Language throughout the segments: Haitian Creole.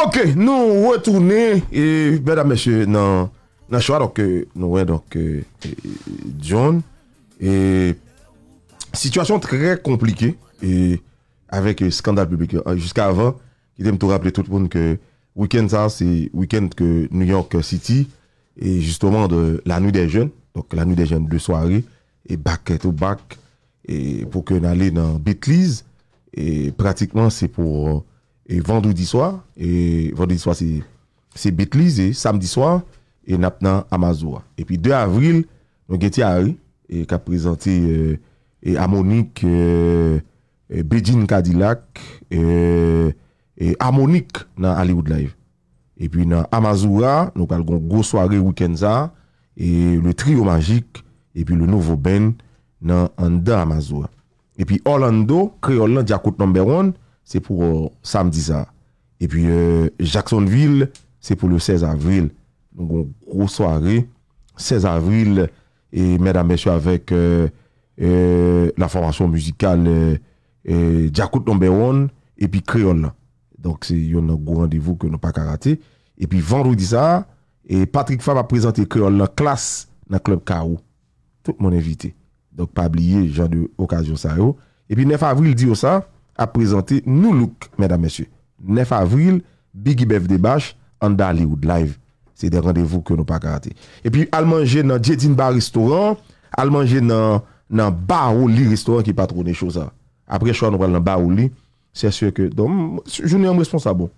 Ok, nou wè toune e beda mèche nan chwa, euh, nou wè euh, euh, John. E, Situasyon trè komplike avèk skandal publik. Jiska avè ki dem tou rappele tout moun ke weekend sa, se weekend ke New York City, e jistouman la nou de jen, la nou de jen de soare, e bak etou bak, pou ke nalè nan Bitlis, e pratikman se pou E vendredi swa, e vendredi swa se betlize, samdi swa, e nap nan Amazoua. E pi 2 avril, nou geti ari, e ka prezante euh, Amonik, euh, Bejin Kadilak, e euh, Amonik nan Hollywood Live. E pi nan Amazoua, nou kalgon gosware wiken za, e le trio magik, e pi le novo ben nan Andan Amazoua. E pi Orlando, kreol nan Jakout No. 1, c'est pour euh, samedi ça. Et puis euh, Jacksonville, c'est pour le 16 avril. Donc, une grosse soirée, 16 avril, et mesdames, messieurs, avec euh, la formation musicale euh, Jacout et puis Créole. Donc, c'est un gros rendez-vous que nous pas rater. Et puis vendredi ça, et Patrick Fab a présenté Créole la classe dans le club KO. Tout le monde invité. Donc, pas oublier, genre d'occasion ça. Et puis 9 avril, dit ça. a prezante nou luk, mèdam mèsyè. 9 avril, Biggy Bev de Bach an Da Liwoud live. Se de randevou ke nou pa karte. E pi al manje nan Jetin Bar Restaurant, al manje nan Bar Oli Restaurant ki patrou ne chosa. Apre chwa nou pral nan Bar Oli, se sè ke, don, jounè yon responsa bon.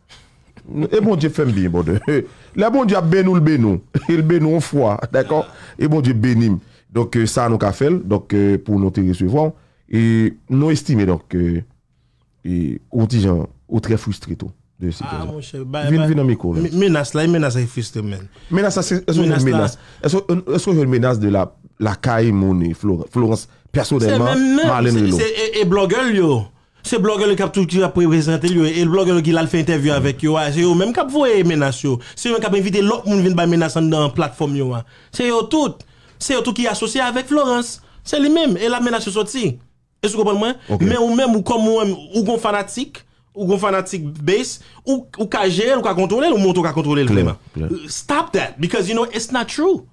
E bon diye fem biye, bon de. La bon diye a ben ou l'benou. L'benou ou fwa, d'akon. E bon diye benim. Don ke euh, sa nou ka fel, don ke euh, pou nou teri souvan. E nou estime, don ke... Euh, et gens ou très frustrés tout de ces ah, mon cher, Viens menace là, menace est frustré Menace, est-ce que est menace Est-ce que le menace e de la la caille Florence personnellement Marlène C'est Et, et blogueur yo. C'est blogueur qui a tout qui a présenté lui et le blogueur qui l'a fait interview mm. avec lui ah, c'est eux même qui a voyé menace yo. C'est eux qui a invité l'autre monde venir menace dans plateforme yo. Hein. C'est eux tout. C'est eux tout qui associé avec Florence. C'est lui-même et la menace sortie. Est-ce que vous comprenez okay. Mais ou même, ou comme moi, ou gon fanatique, ou gon fanatique base, ou, ou ka gérer, ou qu'a contrôler, ou monte ou ka contrôler vraiment. Euh, stop that, because you know, it's not true.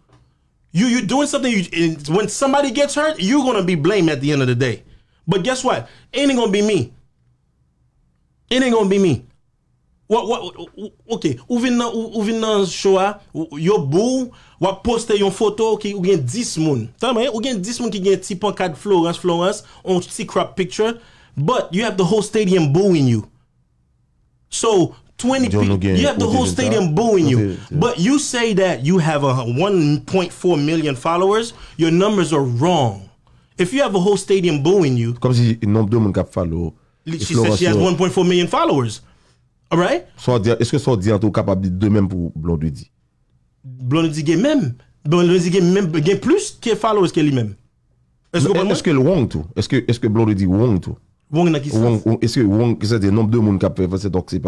You, you're doing something, you, when somebody gets hurt, you're gonna be blamed at the end of the day. But guess what? It ain't gonna be me. It ain't gonna be me. Ok, ou vin nan, nan showa, yo bou, wap poste yon foto ki ou gen 10 moun. Tanman, ou gen 10 moun ki gen ti pankad Florence, Florence, on ti crap picture, but you have the whole stadium booing you. So, 20 people, you have the whole stadium booing you. But you say that you have a 1.4 million followers, your numbers are wrong. If you have a whole stadium booing you... Kom si nom de moun kap follow... She says she has 1.4 million followers. Swa diyan tou kapabite de men pou Blondweedy? Blondweedy gen men. Blondweedy gen plus ke follow eske li men. Eske lwong tou? Eske Blondweedy wong tou? Wong nan ki sa? Eske wong ki sa de nom de moun kap fe, se toke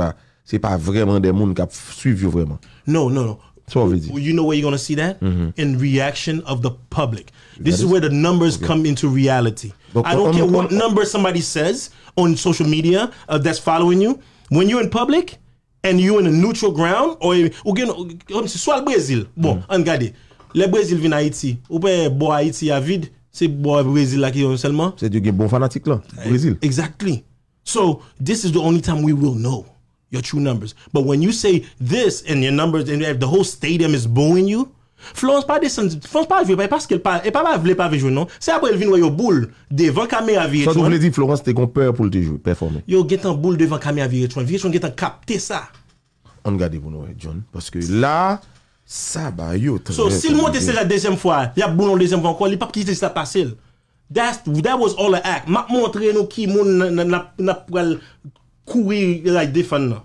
se pa vreman de moun kap suiv yo vreman. No, no, no. You know where you gonna see that? Mm-hmm. In reaction of the public. This is where the numbers come into reality. I don't care what number somebody says on social media uh, that's following you, when you're in public and you're in a neutral ground, or, ou gen, kom um, si, swa Brazil, bon, mm. an gade, le Brazil vin Haiti, ou pe bo Haiti avid, vide, se bo Brazil la ki yon selman. Se diyo gen bon fanatik la, eh, Brazil. Exactly. So, this is the only time we will know your true numbers. But when you say this and your numbers, and the whole stadium is booing you, Florence pa de san, Florence pa a jwe pa, e pa pa a vle pa a vle jwe nan Se apwa el vinwa yo boule devan kame non, a viretouan Sato ou vle di Florence te kon per pou lte jwe, performe Yo getan boule devan kame a viretouan, viretouan getan kapte sa An gade vou nou e John, paske la sa ba yot So si nou te se la dezem fwa, ya boule nou dezem fwa an kwa, li pap ki se sa pasel That was all a act, map montre nou ki moun na koui la defan nan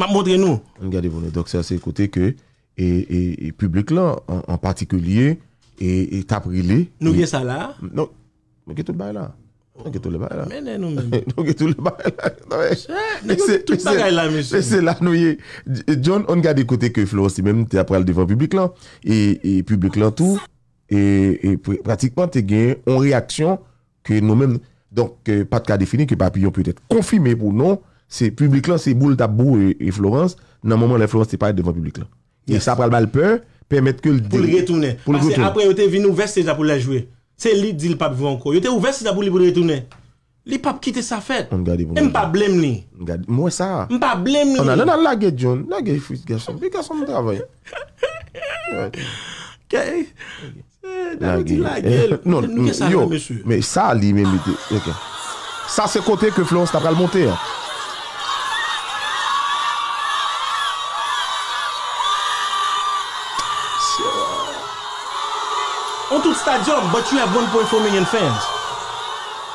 Map montre nou An gade vou nou, dok se ase ekote ke E, e, e publik lan, an patikou liye, e, e tapri liye... Nou gen sa la? Nou, men gen tout bay la. Men oh, gen tout le bay la. Men en nou men. Nou gen tout le bay la. Men non, gen tout le bay la, men. Men se la nou ye. John, an gade kote ke Florence, ti men te apre al devan publik lan. E publik lan tou, e pratikman te gen, an reaksyon, ke nou men, donk pat ka defini, ke papi yon pwede ete konfime pou nou, se publik lan, se boule tap bou e Florence, nan mouman la Florence te pare devan publik lan. Yè sa pral mal pe, pe met ke l de. Pou l getoune. Pou l getoune. Apre yo te vin ou vest se zapou la jwe. Se li di l pap vwanko. Yo te ou vest se zapou li pou l getoune. Li pap kite sa fet. Mwen gade pou mwen. Mwen pa blem li. Mwen gade pou mwen. Mwen sa. Mwen pa blem li. Mwen anan lage joun. Lage yifou. Bek a son travay. Ke? Nan yoti lage. Non, yo. Me sa li men. Sa se kote ke flons. Ta pral monte. stadium, but you have 1.4 million fans.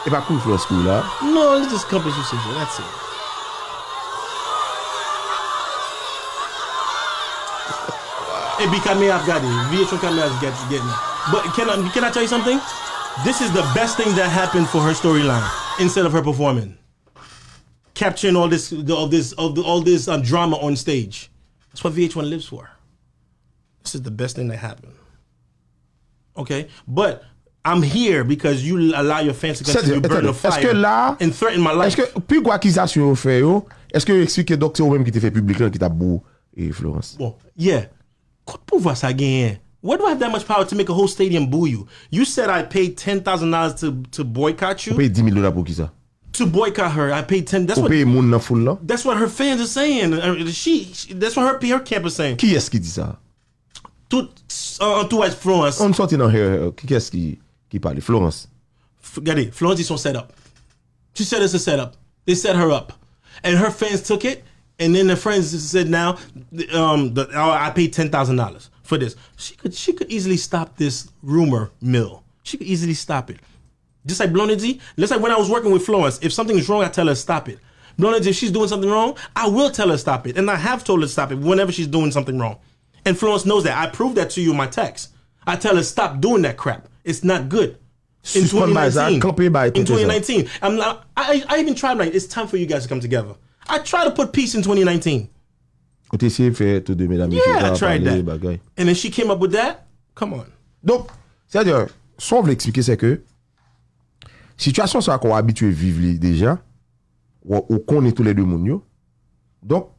If I cool for a school, huh? No, let's just company decision. That's it. I've got it. VH1 Kamea is getting it. But can I, can I tell you something? This is the best thing that happened for her storyline instead of her performing. Capturing all this, all this, all uh, this drama on stage. That's what VH1 lives for. This is the best thing that happened. Ok, but I'm here because you allow your fans to continue to burn the fire and threaten my life. Est-ce que, puis kwa kiza sou yon fè yo, est-ce que yon eksplike doktor ou mèm ki te fè publik lè ki ta bou Florence? Bon, yeah. Kout pou vwa sa genye? Why do I have that much power to make a whole stadium bou you? You said I paid ten thousand dollars to boycott you. Ou paye di mi lola pou kiza? To boycott her, I paid ten... Ou paye moun nan foun nan? That's what her fans are saying. Uh, that's what her PR camp is saying. Ki es ki di sa? tout entourage euh, Florence. On sortit dans qui est-ce qui, qui parle Florence. Regardez, Florence dit set up. She said it's a setup. They set her up. And her friends took it. And then the friends said, now, um, the, oh, I paid $10,000 for this. She could, she could easily stop this rumor mill. She could easily stop it. Just like Blondie, just like when I was working with Florence, if something is wrong, I tell her stop it. Blondie, if she's doing something wrong, I will tell her stop it. And I have told her stop it whenever she's doing something wrong. And Florence knows that. I proved that to you in my text. I tell her, stop doing that crap. It's not good. In 2019, in 2019, I'm not, I, I even tried like it's time for you guys to come together. I tried to put peace in 2019. What is he fair to do, mesdames Yeah, I tried that. And then she came up with that. Come on. Donc, c'est-à-dire, ce qu'on veut expliquer, c'est que situation ça qu'on habitué vivre déjà, ou, ou connaît tous les deux mondes. Donc,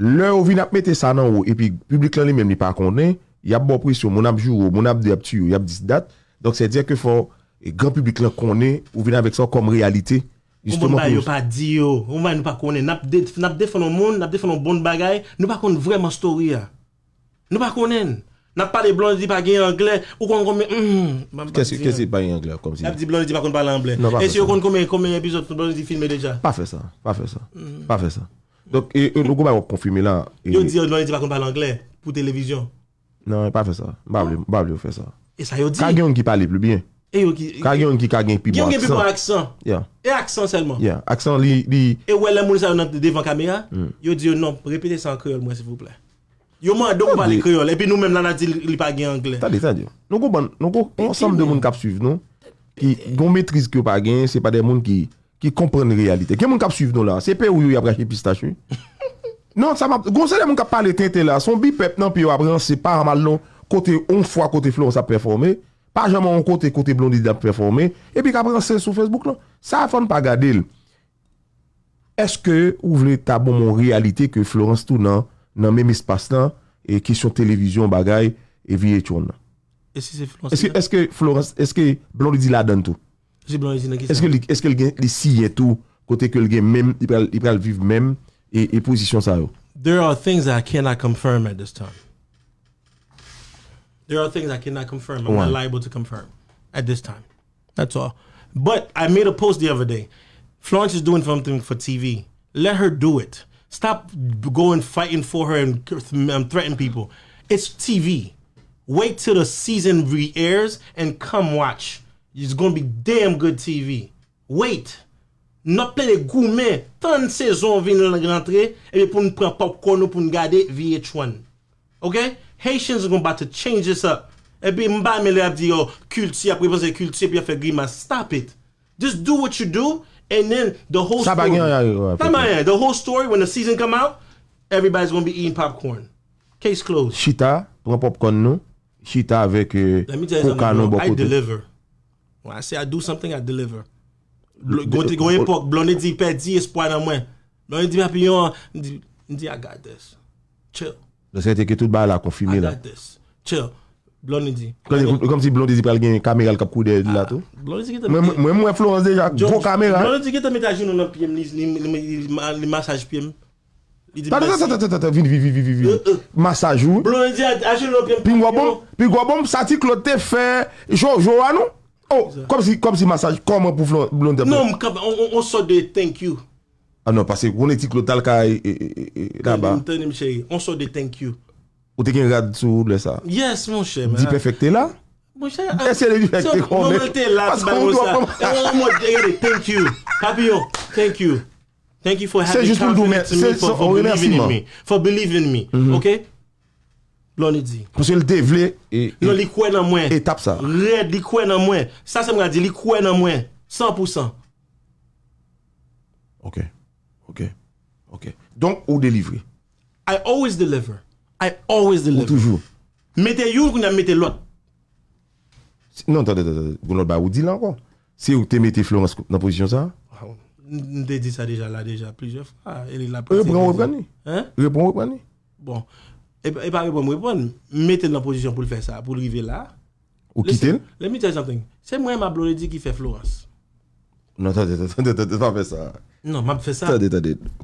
Le ou vin ap mette sa nan ou, epi publik lan li menm li pa konen, yap bo presyo, moun ap jou ou, moun ap dey ap ti ou, yap dis dat, donk se diye ke fò, e gran publik lan konen, ou vin avèk so kom realite. O moun bay yo pa di yo, o moun bay nou pa konen, nap defon nou moun, nap defon nou bon bagay, nou pa konen vreman story ya. Nou pa konen. Nap pale blondi pa gen yon anglè, ou konen konen, mwam pa diyan. Kè si pa yon anglè, ou konen si blondi pa konen pale anglè. E si yo konen konen, konen ep Yon go ba yon konfime la... Yon di yon dwan yon di pa kon pa l'anglè pou televizyon? Nan, yon pa fe sa. Ba ble, ba ble yon fe sa. E sa yon di? Kage yon ki pale plu bien? E yon ki... Kage yon ki kage yon pi bo aksan? Kage yon ki pi bo aksan? Ya. E aksan selman? Ya. Aksan li... E wè lè moun sa yon nan devan kame ya? Yon hmm. di yo non, repete sa an kreol mwen se fouple. Yon mwen adon pale kreol, epi nou mèm lan ati li pa gen anglè. Tade, tade. Yon Ki komprene realite. Kè moun kap suiv nou la? Se pe ou yoy apreche pistachou? Non, sa mab... Gonsene moun kap pale tente la. Son bi pep nan, pi yo aprejan se pa amal nou kote on fwa kote Florence ap performe, pa jaman on kote kote blondi da performe, e pi ka aprejan se sou Facebook la. Sa aprejan pa gadele. Eske ou vle ta bon moun realite ke Florence tou nan, nan mèm espase la, e ki sou televizyon bagay, e viye choun la? E si se Florence... E eske Florence... Eske blondi di la den tou? Est-ce que est-ce gagne les et tout côté que gagne même il il vivre même et, et position ça There are things that I cannot confirm at this time. There are things I cannot confirm. I'm not liable to confirm at this time. That's all. But I made a post the other day. Florence is doing something for TV. Let her do it. Stop going fighting for her and threatening people. It's TV. Wait till the season re airs and come watch. It's gonna be damn good TV. Wait. Nopple de goumen. Tan sezon vin nou la gran tre. Ebe pou nou pren popcorn nou pou nou gade VH1. Ok? Haitians are going back to change this up. Ebe mba me le ap di yo oh, kulti apwe panse kulti apwe apwe grima. Stop it. Just do what you do. And then the whole story. Sabagyan yon yon yon. Fama yon. The whole story when the season come out. Everybody is going to be eating popcorn. Case closed. Chita pren popcorn nou. Chita avek poukano boko tou. When I say I do something, I deliver. Gwote gwen pouk, blonedi pe di espwa nan mwen. Blonedi me api yon, ndi I got this. Chil. Dase teke tout ba la konfimi la. I got this. Chil. Blonedi. Kwen yon kom ti blonedi pe al gen kamer al kap kou de la ah, to? Blonedi get a men. Mwen mwen flou anze ya, go kamer an. Blonedi get a men tajoun nou nan pm ni, ni masaj pm. Tata tata tata, vin vin vin vin. Uh, uh. Masaj ou. Blonedi a tajoun nou pm pm yo. Pi gwa bon, pi gwa bon sati klote fe, jo jo an ou? Oh, kom si masaj, kom pou flon de pè. Non, on so de thank you. Ah non, pase, wou neti klotal ka e... On so de thank you. Ou teke yon rad sou, le sa. Yes, moun che, moun. Di perfecte la? Moun che, an. E se re di ah, perfecte kon, men. Moun te lat, moun sa. E wou an moun, e yore, thank you. Papi yo, thank you. Thank you for having confidence in me. For believing in me. For believing in me, mm-hmm. ok? Lò nè di. Ponsèl devle. Lò li kwen nan mwen. E tap sa. Lè di kwen nan mwen. Sa se mwen a di. Li kwen nan mwen. San pousan. Ok. Ok. Ok. Donk ou delivre? I always deliver. I always deliver. Ou toujou? Mete yon kwen nan mete lòt. Non, tan, tan, tan, tan. Gounod ba ou di lan kon. Se ou te mete flou nan posisyon sa. Nde di sa deja la deja. Plis jè fwa. Elè la plis jè. Repron wè brani. Hè? Repron wè brani. Bon. Bon. et, et pas répondre, répondre. Mettez-le position pour le faire ça, pour le arriver là. Ou quitter Let me tell you something. C'est moi, ma blonde qui fait Florence. Non, attendez, attendez, pas fait ça. Non, m'a fait ça.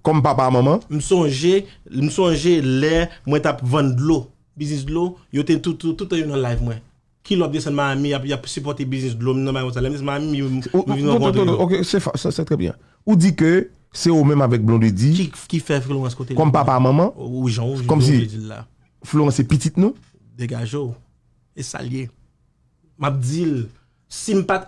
Comme papa, maman Me je me l'air, moi, vendre de l'eau. Business de l'eau, y tout, tout, tout, dans live, moi. Qui l'a descendu ma amie, il a supporté business de l'eau, non, ma amie, ma amie, Ok, c'est très bien. Ou dit que. Se ou menm avèk blondé di. Ki fè Florens kote la? Kom pa pa maman. Ou jan ou? Kom si? Florens e pitit nou? Degajo. E salye. Mabdil. Simpat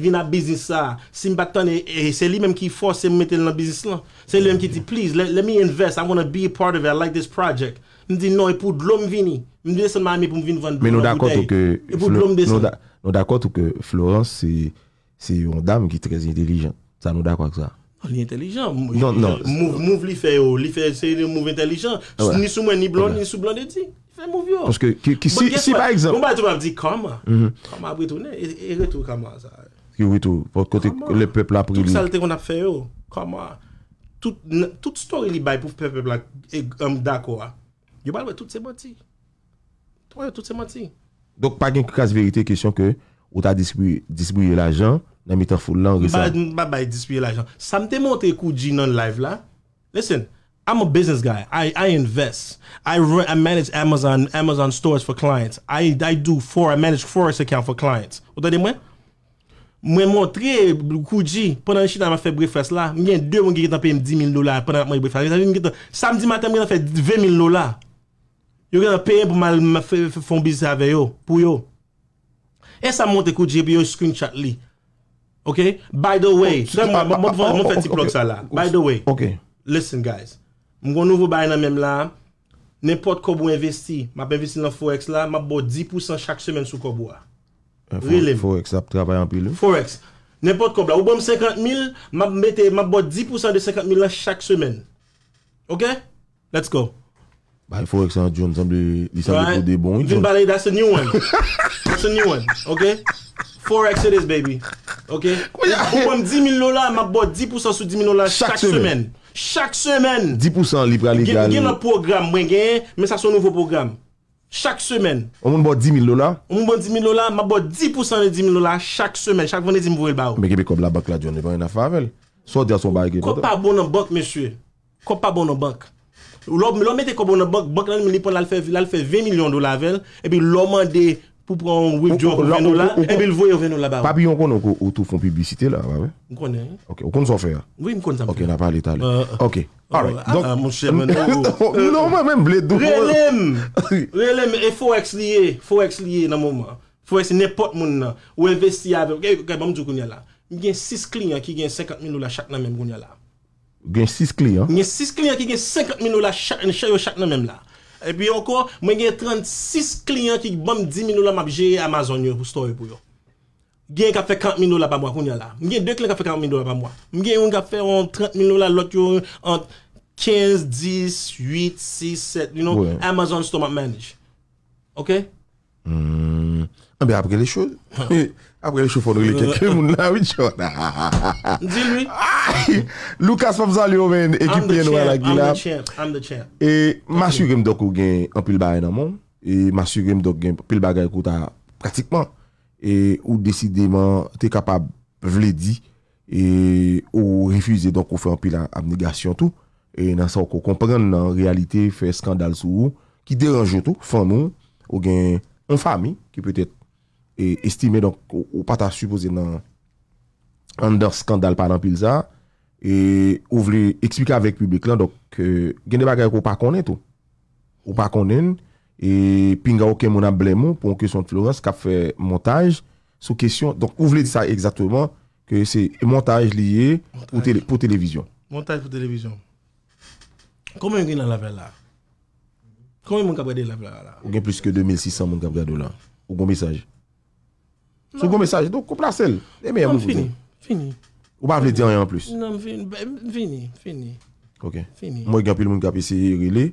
vin a bizinsa. Simpat ton e. Se li menm ki fòs se mwete lè nan bizinsa lan. Se li menm ki ti please let me invest. I wanna be a part of it. I like this project. Mdi nou e pou dlom vini. Mdi lè se mwami pou mvin vandou nan koutei. E pou dlom desan. Non d'akot ou ke Florens se yon dam ki trez yon dirijan. Sa nou d'akot ak sa. Ou li entelejant. Non, non. Mouv li fè yo. Li fè yon mouv entelejant. Ah ni sou mwen, ni blon, ah ni sou blon de ti. Fè mouv yo. Ponske ki si pa ekzamp. Mwen bay tou mè ap di kama. Kama ap wè tou ne. E wè tou kama sa. E wè tou. Fò kote le pepl ap rili. Kama. Toute salte yon ap fè yo. Kama. Toute story li bay pou pepl ap lak. E mdak wè. Yo bay wè tout se boti. Yo bay wè tout se boti. Dok pa gen kikaz verite kishan ke ou ta disbouye l'ajan. Nan mi tan foun lang. Ba bay dispye la jan. Samte mwote kouji nan live la. Listen, I'm a business guy. I invest. I manage Amazon stores for clients. I manage forest account for clients. Ota de mwen? Mwen mwote kouji pwè nan chita mwen fè brefes la. Mwen dè mwen gè tan pèm 10.000 lola pwè nan mwen brefes la. Samdi mwen tan mwen fèm 20.000 lola. Yon gè tan pèm pou mwen fè fon bizise avè yo. Pou yo. E sa mwote kouji e bi yo screen chat li. E sa mwen fèm pou mwen fè fon bizise avè yo. Ok, by the way, oh, oh, mwen fè ti plok oh, sa la, by the way, listen guys, mwen gon nouvo bay nan men la, nenpot kob wè investi, mwen ap investi nan forex la, mwen ap bò 10% chak semen sou kob wè. Forex ap trabayan pi lè? Forex, nenpot kob la, mwen ap bò 50 mil, mwen ap bò 10% de 50 mil la chak semen. Ok, let's go. Ba yi 4XL Jones ambe li san de kode bon yi Jones Vin balay, that's a new one That's a new one, ok 4XL is baby, ok Ou bon 10.000 lola, ma bon 10% sou 10.000 lola Chak semen Chak semen Gen la program, mwen gen, men sa sou nouvo program Chak semen Ou bon 10.000 lola Ou bon 10.000 lola, ma bon 10% sou 10.000 lola chak semen Chak vane 10.000 lola Mwen gebe kob la bank la Jones, yon yon a favel Kob pa bon an bank, mwen shwe Kob pa bon an bank Lò mè te kòp wè nan bank, bank nan mè nipon lal fè 20 milyon do lavel, ebi lò mè de pou pran wè jò wè nou la, ebi lwè yò wè nou la bar. Papi yon kon nou kò ou tou fon publicite la? Konnen. Ok, ou kon son fè ya? Oui, m kon son fè ya. Ok, la par l'Etat lè. Ok, all right. Ah, moun chè mè nan go. Non mè mè m blè dou. Rè lèm, rè lèm, e fò eks liye, fò eks liye nan mò mò. Fò eks nè pot moun nan, ou investi avè, kè yon kè bèm djou koun yal la. M Gen 6 kliyen. Gen 6 kliyen ki gen 50 minou la chak en chay yo chak nan menm la. E pi anko, mwen gen 36 kliyen ki bom 10 minou la map je Amazon yo pou store pou yo. Gen ka fe 40 minou la pa mwen kon yon la. Mwen gen 2 kliyen ka fe 40 minou la pa mwen. Mwen gen yon ka fe 30 minou la lot yon ant 15, 10, 8, 6, 7, you know, Amazon store map manje. Ok? Anbe apgele chou. Anbe apgele chou. Apre yon choufon nou yon keke moun nan wichon. Di lwi. Loukas pa mzal yo men ekipen nou an la gila. I'm the chair. E mas yon gen mdok ou gen an pil bagay nan moun. E mas yon gen mdok ou gen pil bagay kouta pratikman. E ou desideman te kapab vle di. E ou refuze donk ou fe an pil an abnegasyon tou. E nan sa ou ko kompren nan realite fe skandal sou ou. Ki deranjou tou foun moun. Ou gen an fami ki pwet ete. E estime ou pata supose nan Under skandal Paran pil za Ou vle eksplika vek publik lan euh, Gen de bagay ou pa konen Ou pa konen Pinga ou ke mounan ble moun Pon kesyon de Florence ka fe montaj Sou kesyon, ou vle di sa exatouman Ke se montaj liye Po televizyon Montaj po televizyon Kome yon gen nan lavel la Kome yon moun kabade lavel la Ou gen plus ke 2600 moun kabade la Ou bon mesaj Sou goun mesaj, do koupla sel. E non, fini, fini. Ou pa vle di an yon plus? Non, fini, fini. Mwen gapil moun gapil se yi rile,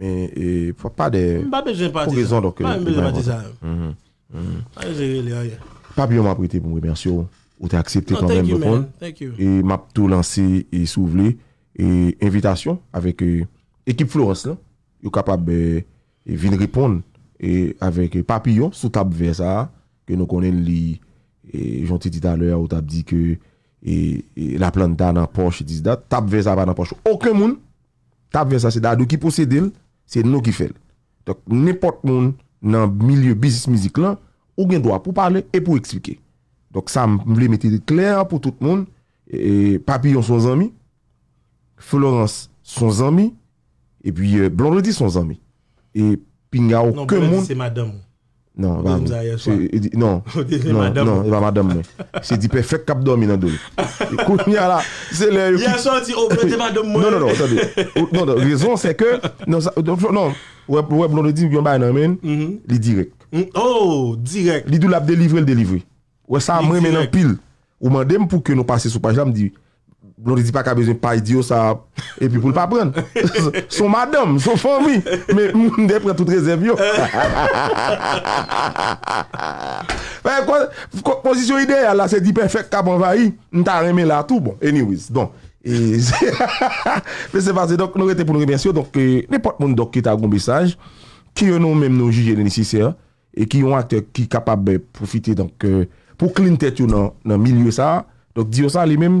men e, fwa pa de... Pa be jen patizan. Pa be jen patizan. A ye jen rile a ye. Papillon m ap wite pou mwen, ou te aksepte konwen mwen. E map tou lansi, e souvli, e invitation avèk ekip Flores, non? yo kapab e, vin ripon avèk papillon, sou tab vè sa a, ke nou konen li jante di taler ou tab di ke la plan ta nan poche tab ven sa ba nan poche okè moun, tab ven sa se da nou ki pose del, se nou ki fel nèpot moun nan milieu bizis mizik lan, ou gen doa pou pale e pou eksplike sa m vle mette de kler pou tout moun papillon son zami florence son zami e pi euh, blonredi son zami e pinga okè moun nan blonredi se madame moun Non, vèm. O mè mè mè. Non. O mè mè mè mè. Se di pefèk kap domi nan do. Kou mè la. Se le... Yè son ti o prete mè mè mè. Non, non, non. Tade. Vezon se ke... Non. O wèp nan do di mwen bay nan men, li direk. Oh, direk. Li doun la delivre, l delivre. Ouè sa mè mè nan pil. O mè dem pou ke nou pase sou page la mè di... Non di di pa ka bezen pa idyo sa epi pou l pa pren. Son madam, son fanvi. Men moun dey pren tout rezerv yo. Pozisyon ide, la se di perfek kabonvayi, nta remen la tou bon. Anyways, don. Pe se vaze, nou rete pou nou revensyo, nou pot moun doke ta gombe saj, ki yo nou menm nou juje nè nisi se, e ki yo akte ki kapab profite pou klintet yo nan milyo sa. Dok di yo sa li menm,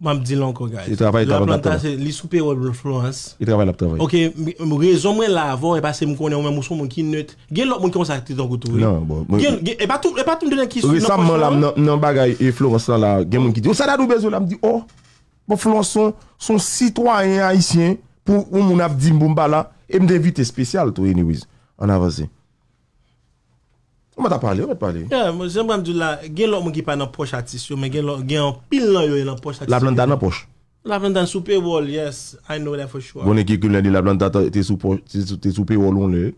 Mwa mdi lanko, gaj. I trabay naptavoy. Lap lanta se li soupe wè blou Florence. I trabay naptavoy. Ok, mw rezon mwen la avon, e pa se mwen konye wè mwen mouson mwen ki nøt. Gen lop mwen ki non, bon, mwen sakte zangoutou. Nan, bon. Gen, e pa tou e mwen dounen ki sou. Ou e sa mwen la mnen bagay e Florence la la gen mwen ki di. Ou oh, sa nan ou bezou la mdi, oh, mwen bon, Florence son, son sitwayen haisyen pou mwen moun ap di mboumba la. E mden vitè spesyal tou anyways, an avansè. Ou mwen ta pale, ou mwen ta pale? Ya, jen mwen djou la, gen lò mwen ki pa yon poch atisyon, men gen lò, gen yon pil lò yon poch atisyon. La blanda yon poch? La blanda yon soupey wol, yes, I know that for sure. Mwen e kikil lè di la blanda te soupey wol on lè.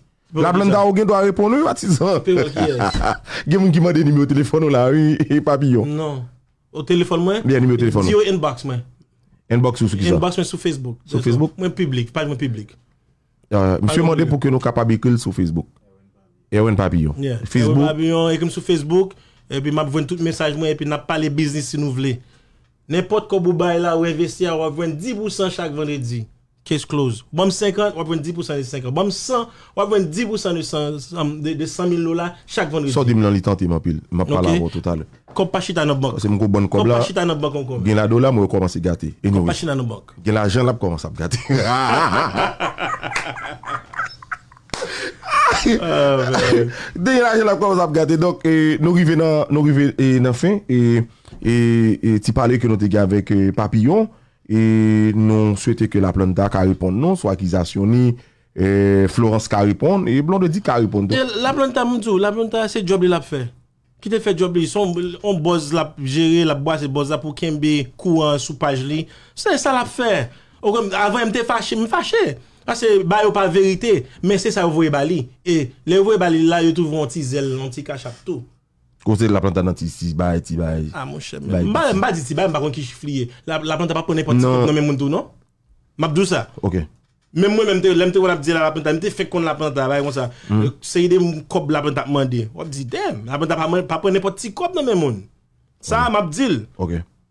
La blanda yon gen dwa repon nou, atisyon? Soupey wol ki, yes. Gen mwen ki mwende nime yo telefon nou la, yon papi yon. Non, yo telefon mwen? Mwen nime yo telefon nou. Ti yo inbox mwen. Inbox yon soukisa? Inbox mwen sou Facebook. Sou Facebook? Mwen publik, pa j Erwin Papillon. Yeah. Facebook. Erwin Papillon, et comme sur Facebook, et puis m'a tout tout message et puis n'a pas les business si nous voulez. N'importe quoi vous bail là ou investir, on va 10% chaque vendredi. Case close. Bon 50, vous va 10% de 50. Bon 100, vous va 10% de 100, de, 000 dollars chaque vendredi. Sorti dans les temps, m'a pile, m'a pas là au total. Comme pas chita dans banque. C'est mon bon comme là. Comme pas chita dans banque encore. Gain la dollar, moi commence à gâter. Comme pas chita dans banque. Gain l'argent là commence à gâter. Ah, Dè yè la jè euh, euh, la kwa waz ap gade Donk nou rive nan fin E ti pale ke nou te ge avek papillon E nou souete ke la planta ka riponde nou Sou akizasyon ni Florence ka riponde E blonde di ka riponde La planta moun tou La planta se job li la fe Ki te fe job li Son on boz la jere la boz Se boz la pou kembe Kouan, soupaj li Se sa la fe Avè mte fache Mme fache Pase bay ou pa verite, mese sa ouvoye bali. E, le ouvoye bali la, yo touvou an ti zel, an ti kachap tou. Kou se la planta nan ti bay, ti bay. A, moun chèp. Bay, bay di ti bay, mbakon ki chifliye. La planta pa pou ne poti kop nan men moun tou, non? Mabdou sa. Ok. Men mwen men mte, mwen mte wè la planta, mwen mte fèk kon la planta, bay kon sa. Se yi de mou kop la planta mwen de, wap di, dem, la planta pa pou ne poti kop nan men moun. Sa, mabdil. Ok.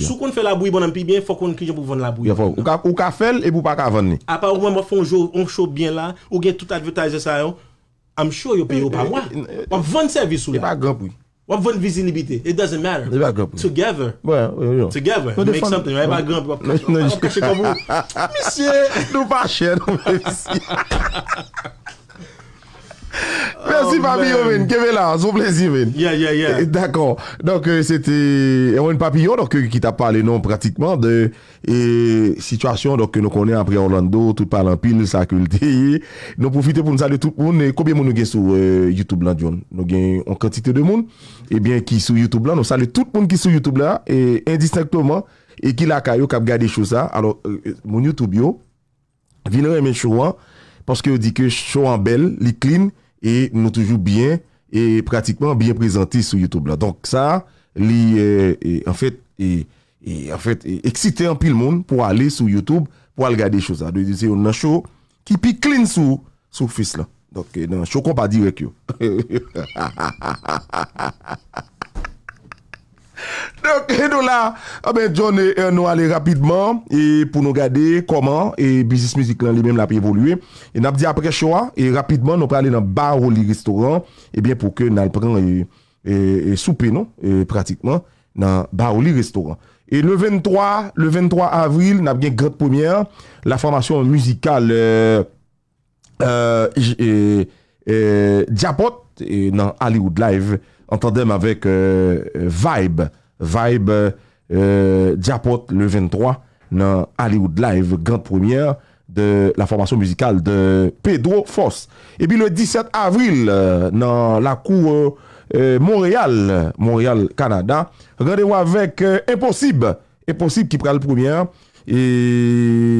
Sou kon fè la bouy bon an pi byen, fò kon ki joun pou von la bouy. Ou ka fèl, e bou pa ka von ni. A pa ou wè mwè fè un show byen la, ou gen tout advertise sa yon, am sure yon pay yo pa mwa. Wèp von servis sou la. Wèp von vizini bitè. It doesn't matter. Together. Together. Make something. Wèp a gamp. Wèp a kache kwa mwou. Misyè. Nou pa chè. Nou mwè msyè. Merci oh, papillon men, kevelan, sou plezi men. Yeah, yeah, yeah. Eh, D'akon, donc euh, c'était, yon papillon, donc yon euh, ki ta parle non pratikman, de, et, situasyon, donc yon konen apre Orlando, tout parle en pin, sa kul teye, nou poufite pou nou sale tout pou, koubyen moun nou gen sou Youtube la, John? Nou gen, an kratite de moun, ebyen eh ki sou Youtube la, nou sale tout pou ki sou Youtube la, et, indistinctouman, et ki la kayo kap gade chou sa, alors, euh, moun Youtube yo, vinè remè chou an, parce ki ou di ke chou an bel, li klin, e nou toujou byen, e pratikman byen prezanti sou YouTube la. Donk sa, li, e, e, en fèt, e, en fèt, eksite an pi l moun, pou ale sou YouTube, pou ale gade chou sa. De yon nan chou, ki pi klin sou, sou fès la. Donk nan chou kon pa direk yo. Donk e do la, a ah ben John e euh, nou ale rapidman E pou nou gade koman, e bizis mizik lan li menm la pe evolue E nap di apre chwa, e rapidman nou pa ale nan bar ou li restoran E bien pou ke nan apren soupe nou, pratikman, nan bar ou li restoran E le 23 avril, nap gen gret pomièr La formasyon mizikal Djapot, euh, euh, nan Hollywood Live Entendem avèk euh, Vibe, Vibe, euh, Diapote le 23 nan Hollywood Live, gant premier de la formasyon musikal de Pedro Fos. Ebi le 17 avril euh, nan la kou Moréal, Moréal, Kanada, gandem avèk Impossible, Impossible ki pral premier, e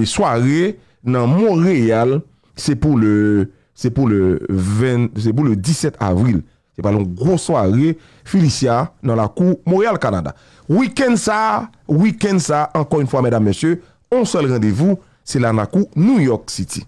soare nan Moréal, se pou le 17 avril. C'est pas une grosse soirée, Felicia, dans la cour Montréal, Canada. Week-end ça, week-end ça, encore une fois, mesdames, messieurs, on seul rendez-vous, c'est la cour New York City.